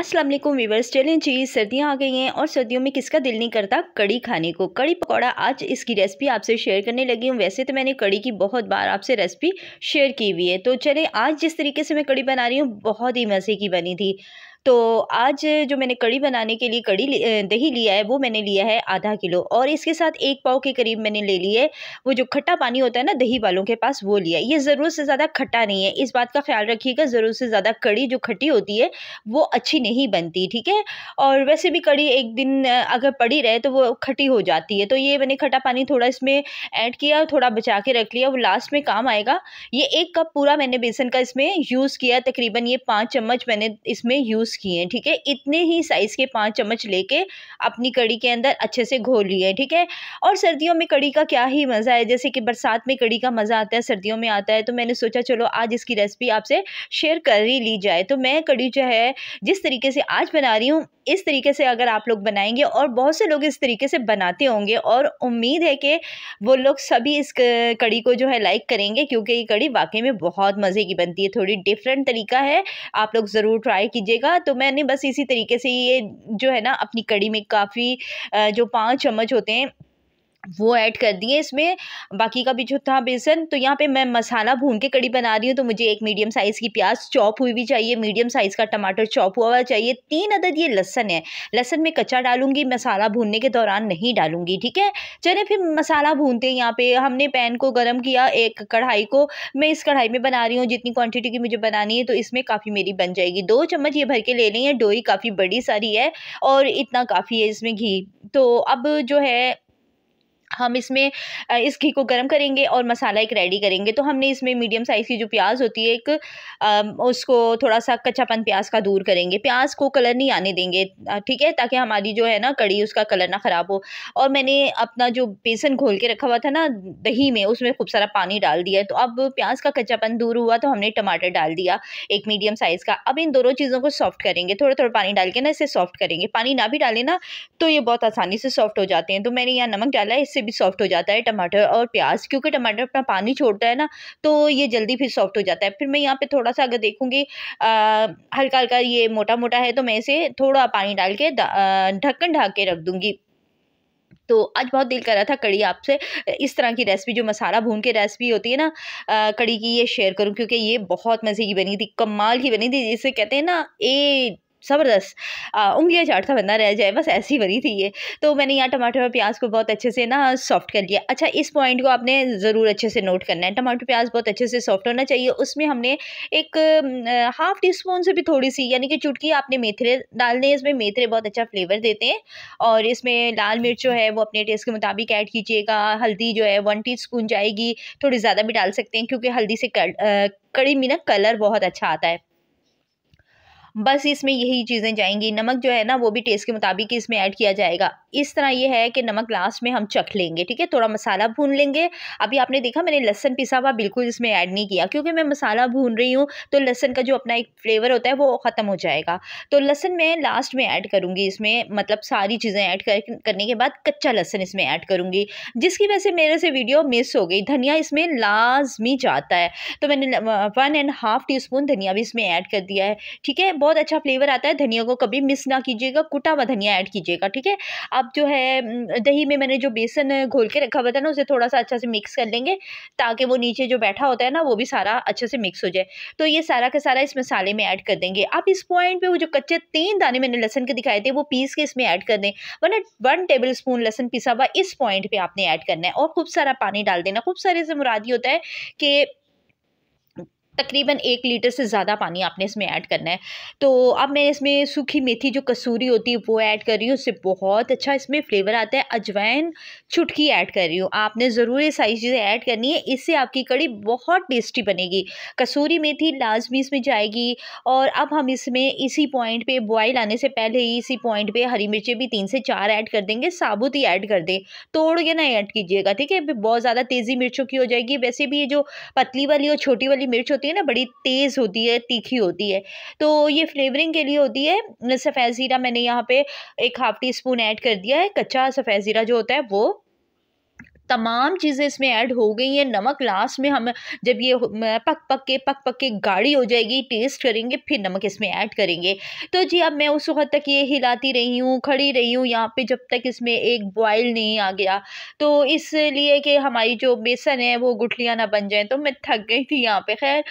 Aslam viewers चलें जी सर्दियाँ आ गई हैं और सर्दियों में किसका दिल नहीं करता कड़ी खाने को कड़ी पकौड़ा आज इसकी रेसिपी आपसे शेयर करने लगी हूँ वैसे तो मैंने कड़ी की बहुत बार आपसे रेसिपी शेयर की हुई है तो चलें आज जिस तरीके से मैं कड़ी बना रही हूँ बहुत ही मज़े की बनी थी तो आज जो मैंने कड़ी बनाने के लिए कड़ी दही लिया है वो मैंने लिया है आधा किलो और इसके साथ एक पाव के करीब मैंने ले लिया है वो जो खट्टा पानी होता है ना दही वालों के पास वो लिया ये ज़रूरत से ज़्यादा खट्टा नहीं है इस बात का ख्याल रखिएगा ज़रूरत से ज़्यादा कड़ी जो खट्टी होती है वो अच्छी नहीं बनती ठीक है और वैसे भी कड़ी एक दिन अगर पड़ी रहे तो वो खट्टी हो जाती है तो ये मैंने खट्टा पानी थोड़ा इसमें ऐड किया थोड़ा बचा के रख लिया वो लास्ट में काम आएगा ये एक कप पूरा मैंने बेसन का इसमें यूज़ किया तकरीबन ये पाँच चम्मच मैंने इसमें यूज़ यूज़ किए हैं ठीक है इतने ही साइज़ के पाँच चम्मच लेके अपनी कड़ी के अंदर अच्छे से घोल लिए ठीक है और सर्दियों में कड़ी का क्या ही मज़ा है जैसे कि बरसात में कड़ी का मज़ा आता है सर्दियों में आता है तो मैंने सोचा चलो आज इसकी रेसिपी आपसे शेयर कर ही ली जाए तो मैं कड़ी जो है जिस तरीके से आज बना रही हूँ इस तरीके से अगर आप लोग बनाएंगे और बहुत से लोग इस तरीके से बनाते होंगे और उम्मीद है कि वो लोग सभी इस कड़ी को जो है लाइक करेंगे क्योंकि ये कड़ी वाकई में बहुत मज़े की बनती है थोड़ी डिफरेंट तरीका है आप लोग ज़रूर ट्राई कीजिएगा तो मैंने बस इसी तरीके से ये जो है ना अपनी कड़ी में काफ़ी जो पाँच चम्मच होते हैं वो ऐड कर दिए इसमें बाकी का भी जो था बेसन तो यहाँ पे मैं मसाला भून के कड़ी बना रही हूँ तो मुझे एक मीडियम साइज़ की प्याज चॉप हुई भी चाहिए मीडियम साइज़ का टमाटर चॉप हुआ हुआ चाहिए तीन अदद ये लहसन है लहसन में कच्चा डालूंगी मसाला भूनने के दौरान नहीं डालूंगी ठीक है चले फिर मसाला भूनते हैं यहाँ पर हमने पैन को गर्म किया एक कढ़ाई को मैं इस कढ़ाई में बना रही हूँ जितनी क्वान्टिटी की मुझे बनानी है तो इसमें काफ़ी मेरी बन जाएगी दो चम्मच ये भर के ले लें डोई काफ़ी बड़ी सारी है और इतना काफ़ी है इसमें घी तो अब जो है हम इसमें इस घी को गर्म करेंगे और मसाला एक रेडी करेंगे तो हमने इसमें मीडियम साइज़ की जो प्याज होती है एक उसको थोड़ा सा कच्चापन प्याज का दूर करेंगे प्याज को कलर नहीं आने देंगे ठीक है ताकि हमारी जो है ना कड़ी उसका कलर ना ख़राब हो और मैंने अपना जो बेसन घोल के रखा हुआ था ना दही में उसमें खूब सारा पानी डाल दिया तो अब प्याज का कच्चापन दूर हुआ तो हमने टमाटर डाल दिया एक मीडियम साइज़ का अब इन दोनों चीज़ों को सॉफ्ट करेंगे थोड़ा थोड़ा पानी डाल के ना इसे सॉफ्ट करेंगे पानी ना भी डालें ना तो ये बहुत आसानी से सॉफ्ट हो जाते हैं तो मैंने यहाँ नमक डाला है इससे से भी सॉफ्ट हो जाता है टमाटर और प्याज क्योंकि टमाटर अपना पानी छोड़ता है ना तो ये जल्दी फिर सॉफ्ट हो जाता है फिर मैं यहाँ पे थोड़ा सा अगर देखूँगी हल्का हल्का ये मोटा मोटा है तो मैं इसे थोड़ा पानी डाल के ढक्कन ढाक के रख दूँगी तो आज बहुत दिल कर रहा था कड़ी आपसे इस तरह की रेसिपी जो मसाला भून के रेसिपी होती है ना कड़ी की ये शेयर करूं क्योंकि ये बहुत मज़े की बनी थी कमाल की बनी थी जिसे कहते हैं ना ए ज़बरदस्त उंगलियाँ चाटता बंदा रह जाए बस ऐसी वरी थी ये तो मैंने यहाँ टमाटर और प्याज को बहुत अच्छे से ना सॉफ्ट कर लिया अच्छा इस पॉइंट को आपने ज़रूर अच्छे से नोट करना है टमाटर प्याज बहुत अच्छे से सॉफ्ट होना चाहिए उसमें हमने एक हाफ़ टी स्पून से भी थोड़ी सी यानी कि चुटकी आपने मेथरे डालने इसमें मेथरे बहुत अच्छा फ्लेवर देते हैं और इसमें लाल मिर्च जो है वो अपने टेस्ट के मुताबिक ऐड कीजिएगा हल्दी जो है वन टी स्पून जाएगी थोड़ी ज़्यादा भी डाल सकते हैं क्योंकि हल्दी से कड़ी में ना कलर बहुत अच्छा आता है बस इसमें यही चीज़ें जाएंगी नमक जो है ना वो भी टेस्ट के मुताबिक इसमें ऐड किया जाएगा इस तरह ये है कि नमक लास्ट में हम चख लेंगे ठीक है थोड़ा मसाला भून लेंगे अभी आपने देखा मैंने लहसन पिसा हुआ बिल्कुल इसमें ऐड नहीं किया क्योंकि मैं मसाला भून रही हूँ तो लहसन का जो अपना एक फ्लेवर होता है वो ख़त्म हो जाएगा तो लहसन मैं लास्ट में ऐड करूँगी इसमें मतलब सारी चीज़ें ऐड कर, करने के बाद कच्चा लहसन इसमें ऐड करूँगी जिसकी वजह से मेरे से वीडियो मिस हो गई धनिया इसमें लाजमी जाता है तो मैंने one and half teaspoon धनिया भी इसमें ऐड कर दिया है ठीक है बहुत अच्छा फ्लेवर आता है धनिया को कभी मिस ना कीजिएगा कुटा हुआ धनिया ऐड कीजिएगा ठीक है आप जो है दही में मैंने जो बेसन घोल के रखा हुआ था ना उसे थोड़ा सा अच्छा से मिक्स कर लेंगे ताकि वो नीचे जो बैठा होता है ना वो भी सारा अच्छे से मिक्स हो जाए तो ये सारा का सारा इस मसाले में ऐड कर देंगे आप इस पॉइंट पे वो जो कच्चे तीन दाने मैंने लहसन के दिखाए थे वो पीस के इसमें ऐड कर दें वन वन टेबल स्पून लहसन पिसा हुआ इस पॉइंट पर आपने ऐड करना है और खूब सारा पानी डाल देना खूब सारे से मुरादी होता है कि तकरीबन एक लीटर से ज़्यादा पानी आपने इसमें ऐड करना है तो अब मैं इसमें सूखी मेथी जो कसूरी होती है वो ऐड कर रही हूँ उससे बहुत अच्छा इसमें फ्लेवर आता है अजवाइन चुटकी ऐड कर रही हूँ आपने ज़रूर ये सारी चीज़ें ऐड करनी है इससे आपकी कड़ी बहुत टेस्टी बनेगी कसूरी मेथी लाजमी इसमें जाएगी और अब हम इसमें इसी पॉइंट पर बॉयल आने से पहले ही इसी पॉइंट पर हरी मिर्चें भी तीन से चार ऐड कर देंगे साबुत ही ऐड कर दें तोड़ के ना ऐड कीजिएगा ठीक है बहुत ज़्यादा तेज़ी मिर्चों की हो जाएगी वैसे भी ये जो पतली वाली और छोटी वाली मिर्च होती होती है ना बड़ी तेज़ होती है तीखी होती है तो ये फ्लेवरिंग के लिए होती है सफ़ेद ज़ीरा मैंने यहाँ पे एक हाफ़ टी स्पून ऐड कर दिया है कच्चा सफ़ेद ज़ीरा जो होता है वो तमाम चीज़ें इसमें ऐड हो गई हैं नमक लास्ट में हम जब ये पक पक के पक पक के गाढ़ी हो जाएगी टेस्ट करेंगे फिर नमक इसमें ऐड करेंगे तो जी अब मैं उस वक्त तक ये हिलाती रही हूँ खड़ी रही हूँ यहाँ पे जब तक इसमें एक बॉयल नहीं आ गया तो इसलिए कि हमारी जो बेसन है वो गुठलियाँ ना बन जाएँ तो मैं थक गई थी यहाँ पर खैर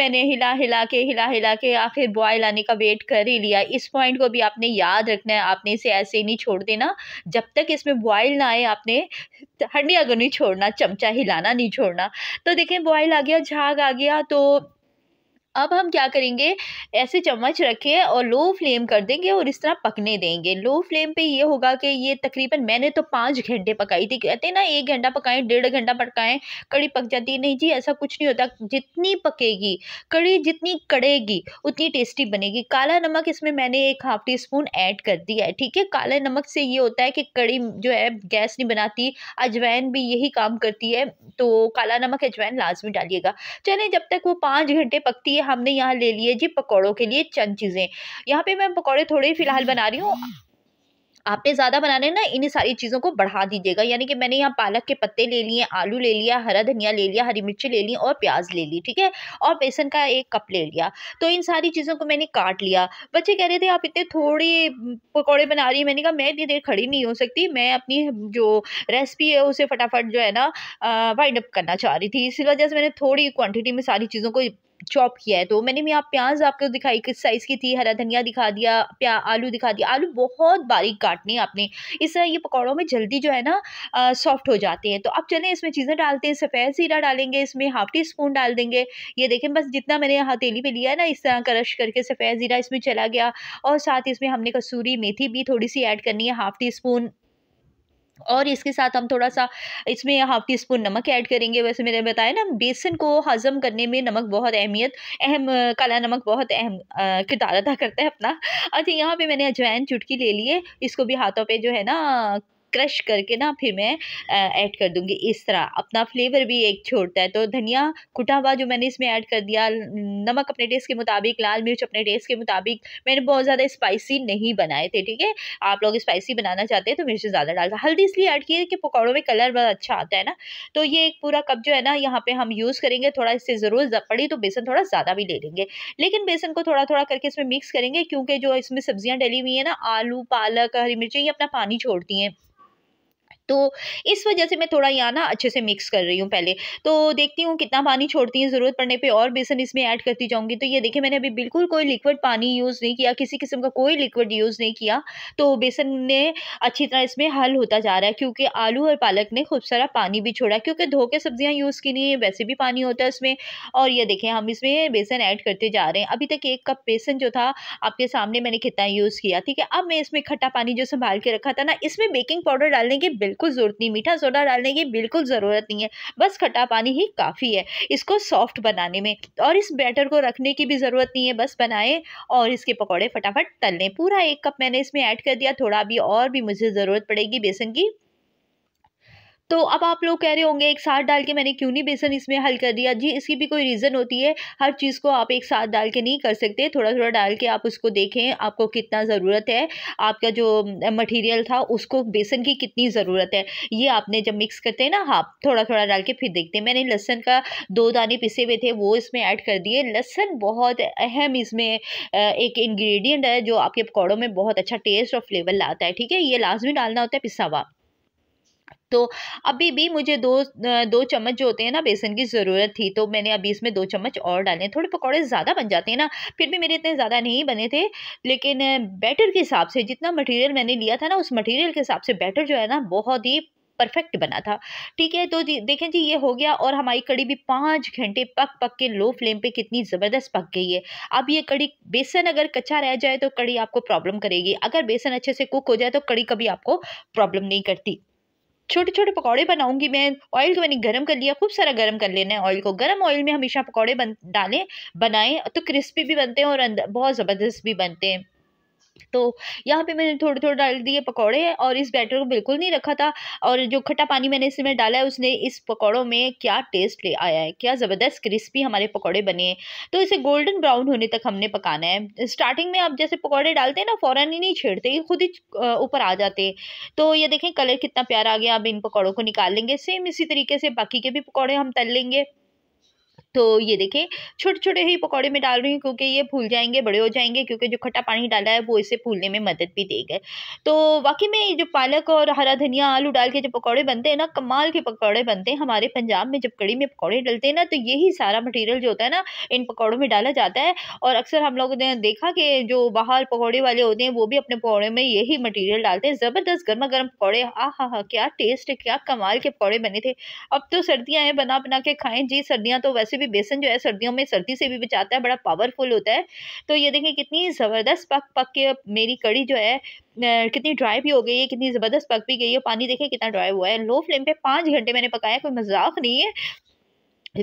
मैंने हिला हिला के हिला हिला के आखिर बॉयल आने का वेट कर ही लिया इस पॉइंट को भी आपने याद रखना है आपने इसे ऐसे ही नहीं छोड़ देना जब तक इसमें बॉयल ना आए आपने हंडिया को नहीं छोड़ना चमचा हिलाना नहीं छोड़ना तो देखें बॉयल आ गया झाग आ गया तो अब हम क्या करेंगे ऐसे चम्मच रखे और लो फ्लेम कर देंगे और इस तरह पकने देंगे लो फ्लेम पे ये होगा कि ये तकरीबन मैंने तो पाँच घंटे पकाई थी कहते हैं ना एक घंटा पकाएं डेढ़ घंटा पकाएं कड़ी पक जाती है नहीं जी ऐसा कुछ नहीं होता जितनी पकेगी कड़ी जितनी कड़ेगी उतनी टेस्टी बनेगी काला नमक इसमें मैंने एक हाफ टी स्पून ऐड कर दिया है ठीक है काला नमक से ये होता है कि कड़ी जो है गैस नहीं बनाती अजवैन भी यही काम करती है तो काला नमक अजवैन लाजमी डालिएगा चले जब तक वो पाँच घंटे पकती है हमने यहाँ ले लिए जी पकौड़ों के लिए चंद चीज़ें यहाँ पे मैं पकौड़े थोड़े फ़िलहाल बना रही हूँ आपने ज़्यादा बनाने ना इन सारी चीज़ों को बढ़ा दीजिएगा यानी कि मैंने यहाँ पालक के पत्ते ले लिए आलू ले लिया हरा धनिया ले लिया हरी मिर्ची ले ली और प्याज ले ली ठीक है और बेसन का एक कप ले लिया तो इन सारी चीज़ों को मैंने काट लिया बच्चे कह रहे थे आप इतने थोड़े पकौड़े बना रही मैंने कहा मैं इतनी देर खड़ी नहीं हो सकती मैं अपनी जो रेसिपी है उसे फटाफट जो है ना वाइंड अप करना चाह रही थी इसी वजह से मैंने थोड़ी क्वान्टिटी में सारी चीज़ों को चॉप किया है तो मैंने भी यहाँ प्याज आपको दिखाई किस साइज़ की थी हरा धनिया दिखा दिया प्या आलू दिखा दिया आलू बहुत बारीक काटने आपने इस तरह ये पकौड़ों में जल्दी जो है ना सॉफ्ट हो जाते हैं तो अब चलें इसमें चीज़ें डालते हैं सफ़ेद ज़ीरा डालेंगे इसमें हाफ टी स्पून डाल देंगे ये देखें बस जितना मैंने हथेली पर लिया ना इस तरह क्रश करके सफ़ेद ज़ीरा इसमें चला गया और साथ इसमें हमने कसूरी मेथी भी थोड़ी सी ऐड करनी है हाफ़ टी स्पून और इसके साथ हम थोड़ा सा इसमें हाफ टी स्पून नमक ऐड करेंगे वैसे मैंने बताया ना बेसन को हज़म करने में नमक बहुत अहमियत अहम काला नमक बहुत अहम किरदार अदा करता है अपना अच्छा यहाँ पे मैंने अजवाइन चुटकी ले लिए इसको भी हाथों पे जो है ना क्रश करके ना फिर मैं ऐड कर दूँगी इस तरह अपना फ्लेवर भी एक छोड़ता है तो धनिया कुटा हुआ जो मैंने इसमें ऐड कर दिया नमक अपने टेस्ट के मुताबिक लाल मिर्च अपने टेस्ट के मुताबिक मैंने बहुत ज़्यादा स्पाइसी नहीं बनाए थे ठीक है आप लोग स्पाइसी बनाना चाहते हैं तो मिर्च ज़्यादा डाल हल्दी इसलिए ऐड किए कि पकौड़ों में कलर बड़ा अच्छा आता है ना तो ये एक पूरा कप जो है ना यहाँ पर हम यूज़ करेंगे थोड़ा इससे ज़रूर पड़ी तो बेसन थोड़ा ज़्यादा भी ले लेंगे लेकिन बेसन को थोड़ा थोड़ा करके इसमें मिक्स करेंगे क्योंकि जो इसमें सब्जियाँ डली हुई हैं ना आलू पालक हरी मिर्चें ये अपना पानी छोड़ती हैं तो इस वजह से मैं थोड़ा यहाँ ना अच्छे से मिक्स कर रही हूँ पहले तो देखती हूँ कितना पानी छोड़ती हैं ज़रूरत पड़ने पे और बेसन इसमें ऐड करती जाऊँगी तो ये देखिए मैंने अभी बिल्कुल कोई लिक्विड पानी यूज़ नहीं किया किसी किस्म का कोई लिक्विड यूज़ नहीं किया तो बेसन ने अच्छी तरह इसमें हल होता जा रहा है क्योंकि आलू और पालक ने खूब सारा पानी भी छोड़ा क्योंकि धो के सब्ज़ियाँ यूज़ की नहीं है वैसे भी पानी होता है इसमें और ये देखें हम इसमें बेसन ऐड करते जा रहे हैं अभी तक एक कप बेसन जो था आपके सामने मैंने कितना यूज़ किया ठीक है अब मैं इसमें खट्टा पानी जो संभाल के रखा था ना इसमें बेकिंग पाउडर डालने के बिल्कुल बिल्कुल ज़रूरत नहीं मीठा सोडा डालने की बिल्कुल ज़रूरत नहीं है बस खट्टा पानी ही काफ़ी है इसको सॉफ्ट बनाने में और इस बैटर को रखने की भी ज़रूरत नहीं है बस बनाएं और इसके पकौड़े फटाफट तल लें पूरा एक कप मैंने इसमें ऐड कर दिया थोड़ा भी और भी मुझे ज़रूरत पड़ेगी बेसन की तो अब आप लोग कह रहे होंगे एक साथ डाल के मैंने क्यों नहीं बेसन इसमें हल कर दिया जी इसकी भी कोई रीज़न होती है हर चीज़ को आप एक साथ डाल के नहीं कर सकते थोड़ा थोड़ा डाल के आप उसको देखें आपको कितना ज़रूरत है आपका जो मटेरियल था उसको बेसन की कितनी ज़रूरत है ये आपने जब मिक्स करते हैं ना हाँ थोड़ा थोड़ा डाल के फिर देखते हैं मैंने लहसन का दो दाने पिसे हुए थे वो इसमें ऐड कर दिए लहसन बहुत अहम इसमें एक इन्ग्रीडियंट है जो आपके पकौड़ों में बहुत अच्छा टेस्ट और फ्लेवर लाता है ठीक है ये लाजमी डालना होता है पिसा हुआ तो अभी भी मुझे दो दो चम्मच जो होते हैं ना बेसन की ज़रूरत थी तो मैंने अभी इसमें दो चम्मच और डाले थोड़े पकौड़े ज़्यादा बन जाते हैं ना फिर भी मेरे इतने ज़्यादा नहीं बने थे लेकिन बैटर के हिसाब से जितना मटेरियल मैंने लिया था ना उस मटेरियल के हिसाब से बैटर जो है ना बहुत ही परफेक्ट बना था ठीक है तो जी देखें जी ये हो गया और हमारी कड़ी भी पाँच घंटे पक पक के लो फ्लेम पे कितनी ज़बरदस्त पक गई है अब ये कड़ी बेसन अगर कच्चा रह जाए तो कड़ी आपको प्रॉब्लम करेगी अगर बेसन अच्छे से कुक हो जाए तो कड़ी कभी आपको प्रॉब्लम नहीं करती छोटे छोटे पकौड़े बनाऊंगी मैं ऑयल को तो मैंने गरम कर लिया खूब सारा गरम कर लेना है ऑयल को गरम ऑयल में हमेशा पकौड़े बन डालें बनाएं तो क्रिस्पी भी बनते हैं और अंदर बहुत ज़बरदस्त भी बनते हैं तो यहाँ पे मैंने थोड़े थोड़े डाल दिए पकौड़े और इस बैटर को बिल्कुल नहीं रखा था और जो खट्टा पानी मैंने इसमें डाला है उसने इस पकौड़ों में क्या टेस्ट ले आया है क्या ज़बरदस्त क्रिस्पी हमारे पकौड़े बने हैं तो इसे गोल्डन ब्राउन होने तक हमने पकाना है स्टार्टिंग में आप जैसे पकौड़े डालते हैं ना फ़ौर ही नहीं छेड़ते खुद ही ऊपर आ जाते तो ये देखें कलर कितना प्यारा आ गया अब इन पकौड़ों को निकाल लेंगे सेम इसी तरीके से बाकी के भी पकौड़े हम तल लेंगे तो ये देखिए छोटे छोटे ही पकौड़े में डाल रही हूँ क्योंकि ये फूल जाएंगे बड़े हो जाएंगे क्योंकि जो खट्टा पानी डाला है वो इसे फूलने में मदद भी देगा तो वाकई में जो पालक और हरा धनिया आलू डाल के जो पकौड़े बनते हैं ना कमाल के पकौड़े बनते हैं हमारे पंजाब में जब कड़ी में पकौड़े डलते हैं ना तो यही सारा मटेरियल जो होता है ना इन पकौड़ों में डाला जाता है और अक्सर हम लोगों ने देखा कि जो बाहर पकौड़े वाले होते हैं वो भी अपने पकौड़े में यही मटीरियल डालते हैं ज़बरदस्त गर्मा गर्म पकौड़े आ हा हा क्या टेस्ट क्या कमाल के पकौड़े बने थे अब तो सर्दियाँ हैं बना बना के खाएँ जी सर्दियाँ तो वैसे भी भी बेसन जो है सर्दियों में सर्दी से भी बचाता है बड़ा पावरफुल होता है तो ये देखें कितनी ज़बरदस्त पक पक के मेरी कड़ी जो है कितनी ड्राई भी हो गई है कितनी ज़बरदस्त पक भी गई है पानी देखें कितना ड्राई हुआ है लो फ्लेम पे पाँच घंटे मैंने पकाया कोई मजाक नहीं है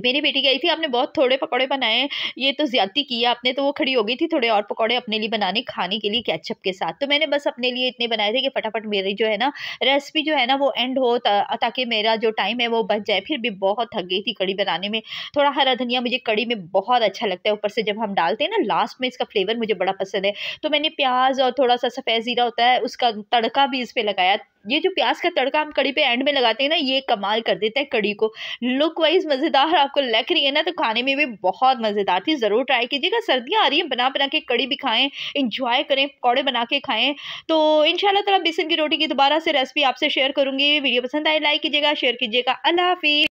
मेरी बेटी गई थी आपने बहुत थोड़े पकौड़े बनाए ये तो ज़्यादती किया आपने तो वो खड़ी हो गई थी थोड़े और पकौड़े अपने लिए बनाने खाने के लिए कैचअप के साथ तो मैंने बस अपने लिए इतने बनाए थे कि फटाफट मेरी जो है ना रेसिपी जो है ना वो एंड हो ताकि मेरा जो टाइम है वो बच जाए फिर भी बहुत थक गई थी कड़ी बनाने में थोड़ा हरा धनिया मुझे कड़ी में बहुत अच्छा लगता है ऊपर से जब हम डालते हैं ना लास्ट में इसका फ्लेवर मुझे बड़ा पसंद है तो मैंने प्याज और थोड़ा सा सफ़ेद ज़ीरा होता है उसका तड़का भी इस पर लगाया ये जो प्याज का तड़का हम कड़ी पे एंड में लगाते हैं ना ये कमाल कर देता है कड़ी को लुक वाइज मज़ेदार आपको लग रही है ना तो खाने में भी बहुत मज़ेदार थी ज़रूर ट्राई कीजिएगा सर्दियाँ आ रही हैं बना बना के कड़ी भी खाएँ इंजॉय करें पकौड़े बना के खाएँ तो इन शाला बेसन की रोटी की दोबारा से रेसिपी आपसे शेयर करूँगी वीडियो पसंद आए लाइक कीजिएगा शेयर कीजिएगा अल्लाह